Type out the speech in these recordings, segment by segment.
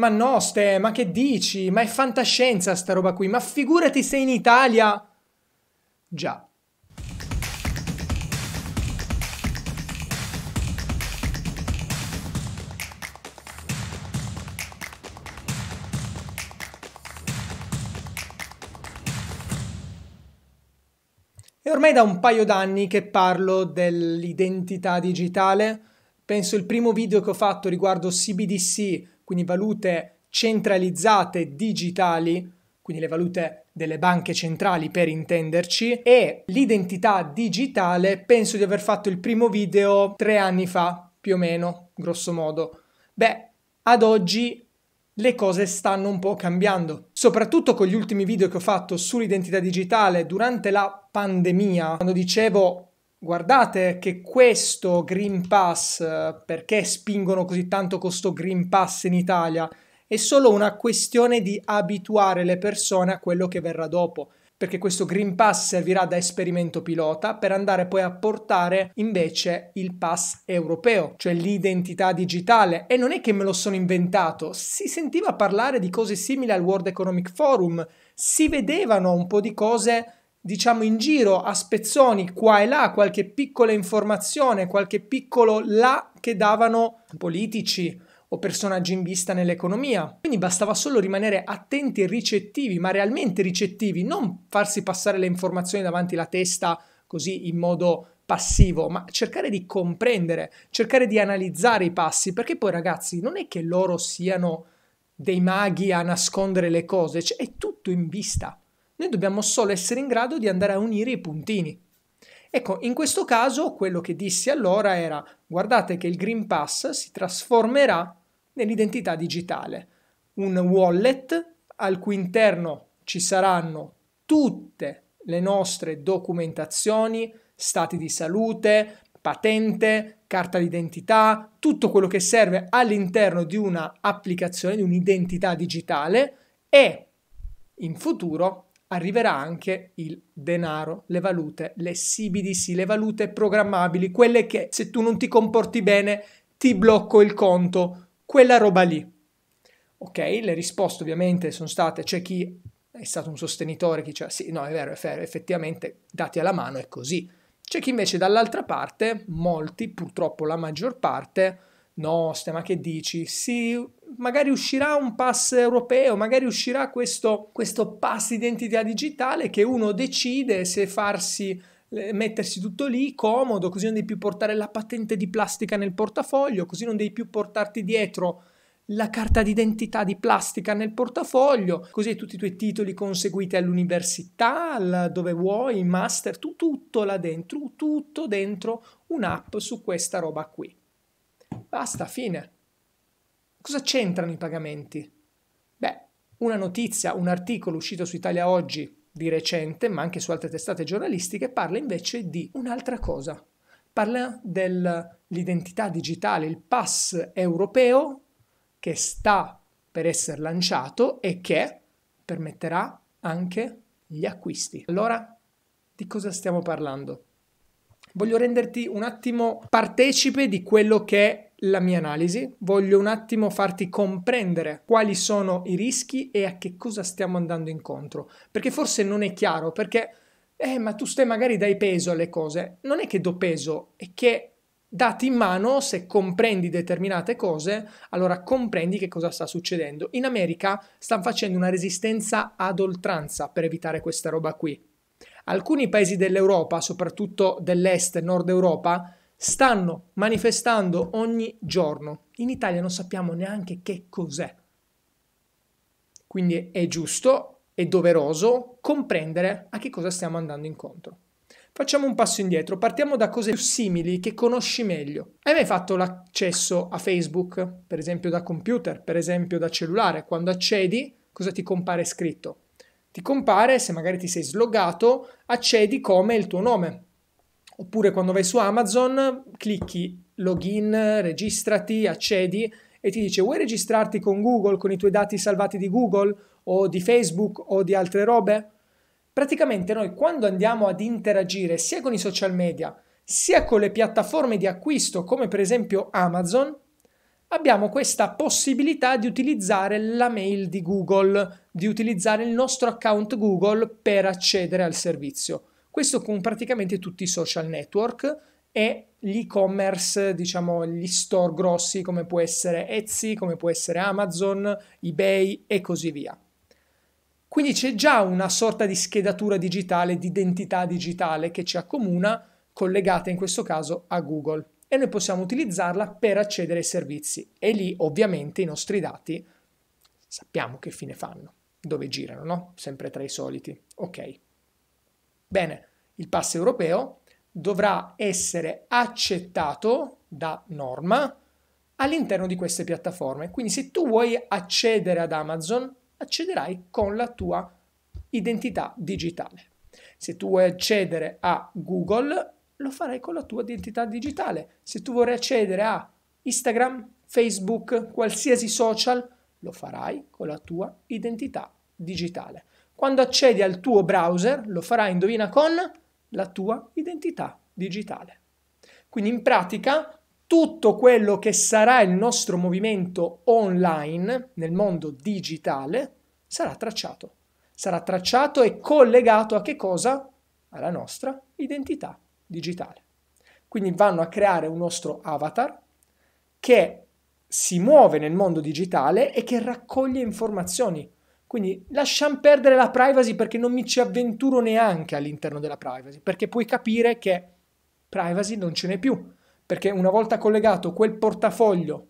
Ma no, Ste, ma che dici? Ma è fantascienza sta roba qui, ma figurati se in Italia... Già. È ormai da un paio d'anni che parlo dell'identità digitale. Penso il primo video che ho fatto riguardo CBDC quindi valute centralizzate digitali, quindi le valute delle banche centrali per intenderci, e l'identità digitale penso di aver fatto il primo video tre anni fa, più o meno, grosso modo. Beh, ad oggi le cose stanno un po' cambiando, soprattutto con gli ultimi video che ho fatto sull'identità digitale durante la pandemia, quando dicevo guardate che questo Green Pass, perché spingono così tanto questo Green Pass in Italia, è solo una questione di abituare le persone a quello che verrà dopo perché questo Green Pass servirà da esperimento pilota per andare poi a portare invece il pass europeo, cioè l'identità digitale. E non è che me lo sono inventato, si sentiva parlare di cose simili al World Economic Forum, si vedevano un po' di cose diciamo in giro a spezzoni qua e là qualche piccola informazione, qualche piccolo là che davano politici o personaggi in vista nell'economia. Quindi bastava solo rimanere attenti e ricettivi, ma realmente ricettivi, non farsi passare le informazioni davanti la testa così in modo passivo, ma cercare di comprendere, cercare di analizzare i passi, perché poi ragazzi non è che loro siano dei maghi a nascondere le cose, cioè, è tutto in vista. Noi dobbiamo solo essere in grado di andare a unire i puntini. Ecco, in questo caso quello che dissi allora era guardate che il Green Pass si trasformerà nell'identità digitale, un wallet al cui interno ci saranno tutte le nostre documentazioni, stati di salute, patente, carta d'identità, tutto quello che serve all'interno di un'applicazione, di un'identità digitale e in futuro arriverà anche il denaro, le valute, le CBDC, le valute programmabili, quelle che se tu non ti comporti bene ti blocco il conto, quella roba lì. Ok, le risposte ovviamente sono state, c'è chi è stato un sostenitore, chi dice sì, no è vero, è vero, effettivamente dati alla mano è così. C'è chi invece dall'altra parte, molti, purtroppo la maggior parte, no, ma che dici, sì, magari uscirà un pass europeo, magari uscirà questo, questo pass identità digitale che uno decide se farsi mettersi tutto lì comodo, così non devi più portare la patente di plastica nel portafoglio, così non devi più portarti dietro la carta d'identità di plastica nel portafoglio, così tutti i tuoi titoli conseguiti all'università, al dove vuoi, master, tu, tutto là dentro, tutto dentro un'app su questa roba qui. Basta, fine. Cosa c'entrano i pagamenti? Beh, una notizia, un articolo uscito su Italia Oggi di recente, ma anche su altre testate giornalistiche, parla invece di un'altra cosa. Parla dell'identità digitale, il pass europeo che sta per essere lanciato e che permetterà anche gli acquisti. Allora, di cosa stiamo parlando? Voglio renderti un attimo partecipe di quello che la mia analisi, voglio un attimo farti comprendere quali sono i rischi e a che cosa stiamo andando incontro, perché forse non è chiaro, perché eh, ma tu stai magari dai peso alle cose, non è che do peso, è che dati in mano, se comprendi determinate cose, allora comprendi che cosa sta succedendo. In America stanno facendo una resistenza ad oltranza per evitare questa roba qui. Alcuni paesi dell'Europa, soprattutto dell'est, nord Europa, stanno manifestando ogni giorno. In Italia non sappiamo neanche che cos'è. Quindi è giusto e doveroso comprendere a che cosa stiamo andando incontro. Facciamo un passo indietro, partiamo da cose più simili che conosci meglio. Hai mai fatto l'accesso a Facebook, per esempio da computer, per esempio da cellulare? Quando accedi, cosa ti compare scritto? Ti compare, se magari ti sei slogato, accedi come il tuo nome, Oppure quando vai su Amazon, clicchi login, registrati, accedi e ti dice vuoi registrarti con Google, con i tuoi dati salvati di Google o di Facebook o di altre robe? Praticamente noi quando andiamo ad interagire sia con i social media sia con le piattaforme di acquisto come per esempio Amazon, abbiamo questa possibilità di utilizzare la mail di Google, di utilizzare il nostro account Google per accedere al servizio. Questo con praticamente tutti i social network e l'e-commerce, diciamo gli store grossi come può essere Etsy, come può essere Amazon, eBay e così via. Quindi c'è già una sorta di schedatura digitale, di identità digitale che ci accomuna, collegata in questo caso a Google e noi possiamo utilizzarla per accedere ai servizi e lì ovviamente i nostri dati sappiamo che fine fanno, dove girano, no? Sempre tra i soliti. Ok. Bene il pass europeo dovrà essere accettato da norma all'interno di queste piattaforme. Quindi se tu vuoi accedere ad Amazon, accederai con la tua identità digitale. Se tu vuoi accedere a Google, lo farai con la tua identità digitale. Se tu vorrai accedere a Instagram, Facebook, qualsiasi social, lo farai con la tua identità digitale. Quando accedi al tuo browser, lo farai, indovina con la tua identità digitale. Quindi in pratica tutto quello che sarà il nostro movimento online nel mondo digitale sarà tracciato. Sarà tracciato e collegato a che cosa? Alla nostra identità digitale. Quindi vanno a creare un nostro avatar che si muove nel mondo digitale e che raccoglie informazioni quindi lasciamo perdere la privacy perché non mi ci avventuro neanche all'interno della privacy, perché puoi capire che privacy non ce n'è più, perché una volta collegato quel portafoglio,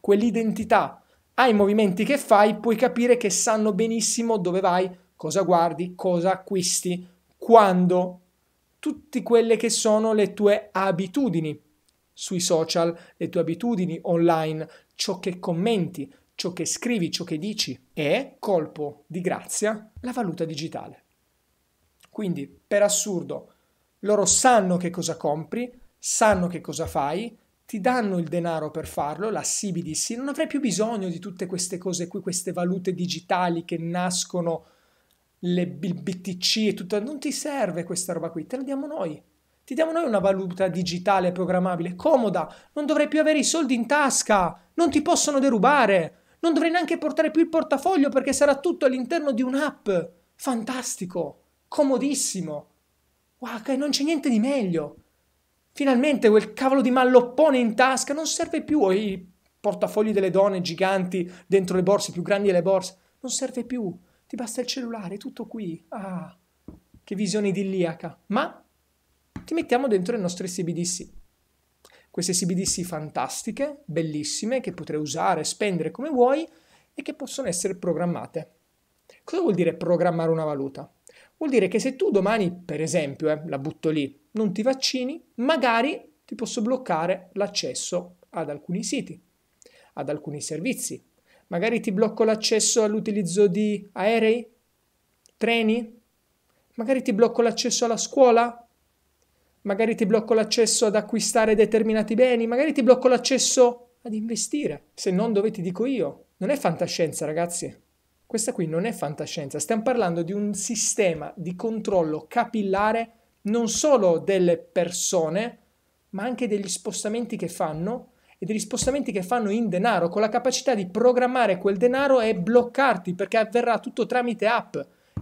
quell'identità ai movimenti che fai, puoi capire che sanno benissimo dove vai, cosa guardi, cosa acquisti, quando, tutte quelle che sono le tue abitudini sui social, le tue abitudini online, ciò che commenti, ciò che scrivi, ciò che dici è, colpo di grazia, la valuta digitale. Quindi, per assurdo, loro sanno che cosa compri, sanno che cosa fai, ti danno il denaro per farlo, la CBDC, non avrai più bisogno di tutte queste cose qui, queste valute digitali che nascono, le, BTC e tutto, non ti serve questa roba qui, te la diamo noi. Ti diamo noi una valuta digitale programmabile, comoda, non dovrai più avere i soldi in tasca, non ti possono derubare, non dovrei neanche portare più il portafoglio perché sarà tutto all'interno di un'app. Fantastico, comodissimo. Wow, non c'è niente di meglio. Finalmente quel cavolo di malloppone in tasca non serve più. O i portafogli delle donne giganti dentro le borse, più grandi delle borse. Non serve più. Ti basta il cellulare, tutto qui. Ah, che visione idilliaca. Ma ti mettiamo dentro i nostri CBDC queste CBDC fantastiche, bellissime, che potrai usare, spendere come vuoi e che possono essere programmate. Cosa vuol dire programmare una valuta? Vuol dire che se tu domani, per esempio, eh, la butto lì, non ti vaccini, magari ti posso bloccare l'accesso ad alcuni siti, ad alcuni servizi. Magari ti blocco l'accesso all'utilizzo di aerei, treni, magari ti blocco l'accesso alla scuola, magari ti blocco l'accesso ad acquistare determinati beni, magari ti blocco l'accesso ad investire, se non dove ti dico io. Non è fantascienza, ragazzi. Questa qui non è fantascienza, stiamo parlando di un sistema di controllo capillare non solo delle persone, ma anche degli spostamenti che fanno e degli spostamenti che fanno in denaro, con la capacità di programmare quel denaro e bloccarti perché avverrà tutto tramite app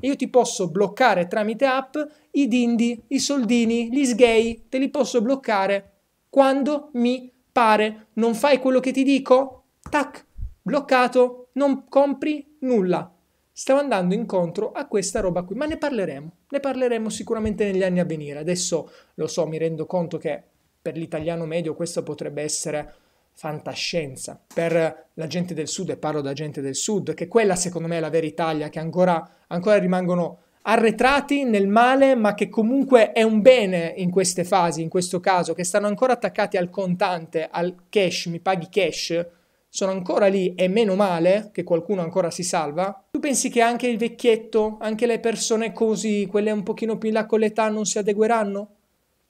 io ti posso bloccare tramite app i dindi, i soldini, gli sgay, te li posso bloccare quando mi pare. Non fai quello che ti dico? Tac, bloccato, non compri nulla. Stavo andando incontro a questa roba qui, ma ne parleremo, ne parleremo sicuramente negli anni a venire. Adesso lo so, mi rendo conto che per l'italiano medio questo potrebbe essere fantascienza. Per la gente del sud, e parlo da gente del sud, che quella secondo me è la vera Italia, che ancora, ancora rimangono arretrati nel male, ma che comunque è un bene in queste fasi, in questo caso, che stanno ancora attaccati al contante, al cash, mi paghi cash, sono ancora lì e meno male che qualcuno ancora si salva. Tu pensi che anche il vecchietto, anche le persone così, quelle un pochino più in là con l'età, non si adegueranno?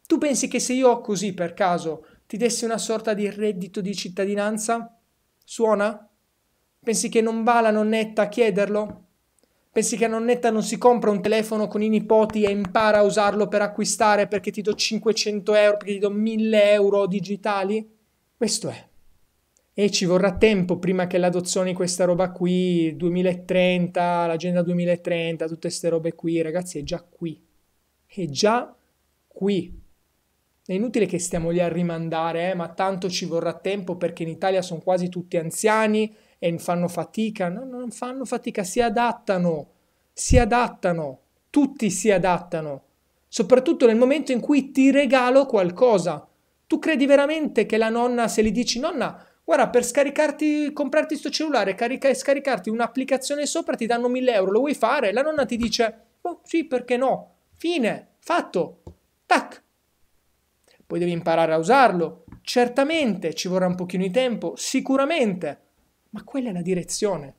Tu pensi che se io così per caso ti dessi una sorta di reddito di cittadinanza? Suona? Pensi che non va la nonnetta a chiederlo? Pensi che a nonnetta non si compra un telefono con i nipoti e impara a usarlo per acquistare perché ti do 500 euro, perché ti do 1000 euro digitali? Questo è. E ci vorrà tempo prima che l'adozioni questa roba qui, 2030, l'agenda 2030, tutte queste robe qui, ragazzi, è già qui. È già qui. È inutile che stiamo lì a rimandare, eh, ma tanto ci vorrà tempo perché in Italia sono quasi tutti anziani e fanno fatica. No, non fanno fatica, si adattano, si adattano, tutti si adattano, soprattutto nel momento in cui ti regalo qualcosa. Tu credi veramente che la nonna, se gli dici nonna, guarda, per scaricarti, comprarti sto cellulare, carica, scaricarti un'applicazione sopra, ti danno 1000 euro, lo vuoi fare? La nonna ti dice, oh, sì, perché no? Fine, fatto, tac, poi devi imparare a usarlo. Certamente ci vorrà un pochino di tempo, sicuramente, ma quella è la direzione.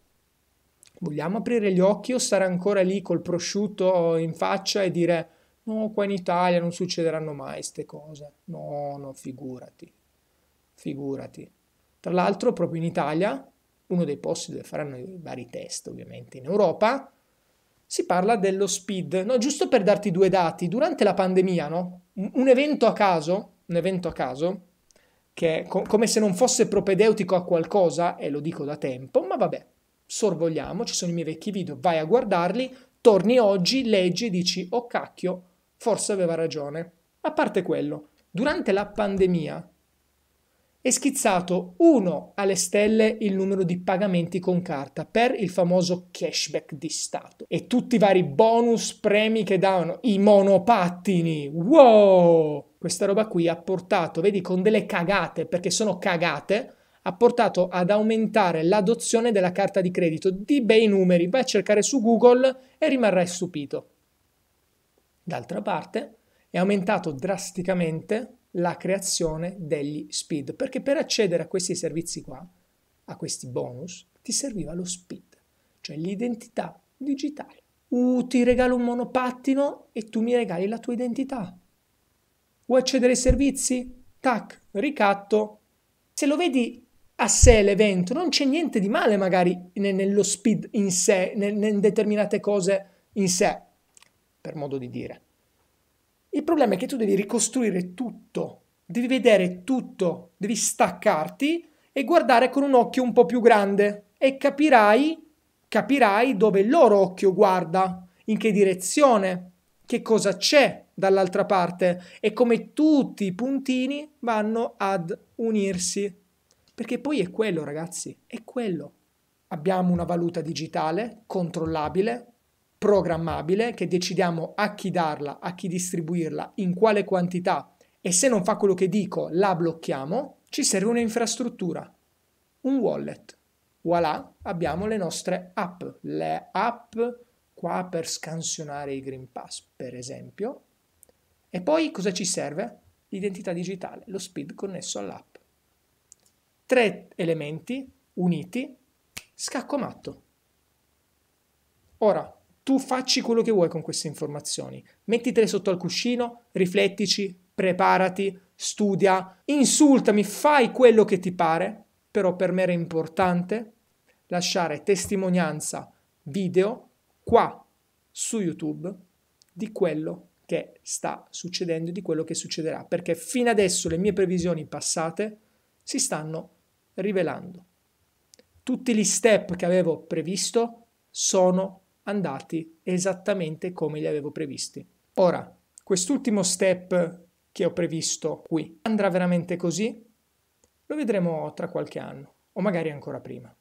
Vogliamo aprire gli occhi o stare ancora lì col prosciutto in faccia e dire no, qua in Italia non succederanno mai queste cose. No, no, figurati, figurati. Tra l'altro proprio in Italia, uno dei posti dove faranno i vari test ovviamente in Europa, si parla dello speed. No, giusto per darti due dati, durante la pandemia, no? un evento a caso, un evento a caso, che è co- come se non fosse propedeutico a qualcosa, e lo dico da tempo, ma vabbè, sorvogliamo, ci sono i miei vecchi video, vai a guardarli, torni oggi, leggi e dici, oh cacchio, forse aveva ragione. A parte quello, durante la pandemia è schizzato 1 alle stelle il numero di pagamenti con carta per il famoso cashback di Stato e tutti i vari bonus, premi che davano, i monopattini, wow! Questa roba qui ha portato, vedi, con delle cagate, perché sono cagate, ha portato ad aumentare l'adozione della carta di credito di bei numeri. Vai a cercare su Google e rimarrai stupito. D'altra parte, è aumentato drasticamente la creazione degli speed, perché per accedere a questi servizi qua, a questi bonus, ti serviva lo speed, cioè l'identità digitale. Uh, ti regalo un monopattino e tu mi regali la tua identità. Vuoi accedere ai servizi? Tac, ricatto. Se lo vedi a sé l'evento, non c'è niente di male magari ne, nello speed in sé, ne, in determinate cose in sé, per modo di dire. Il problema è che tu devi ricostruire tutto, devi vedere tutto, devi staccarti e guardare con un occhio un po' più grande e capirai, capirai dove il loro occhio guarda, in che direzione, che cosa c'è dall'altra parte e come tutti i puntini vanno ad unirsi. Perché poi è quello, ragazzi, è quello. Abbiamo una valuta digitale controllabile, programmabile che decidiamo a chi darla, a chi distribuirla, in quale quantità e se non fa quello che dico la blocchiamo, ci serve un'infrastruttura, un wallet. Voilà, abbiamo le nostre app, le app qua per scansionare i Green Pass, per esempio. E poi cosa ci serve? L'identità digitale, lo speed connesso all'app. Tre elementi uniti, scacco matto. Ora, tu facci quello che vuoi con queste informazioni. Mettitele sotto al cuscino, riflettici, preparati, studia, insultami, fai quello che ti pare, però per me era importante lasciare testimonianza video qua su YouTube di quello che sta succedendo di quello che succederà, perché fino adesso le mie previsioni passate si stanno rivelando. Tutti gli step che avevo previsto sono andati esattamente come li avevo previsti. Ora, quest'ultimo step che ho previsto qui andrà veramente così? Lo vedremo tra qualche anno o magari ancora prima.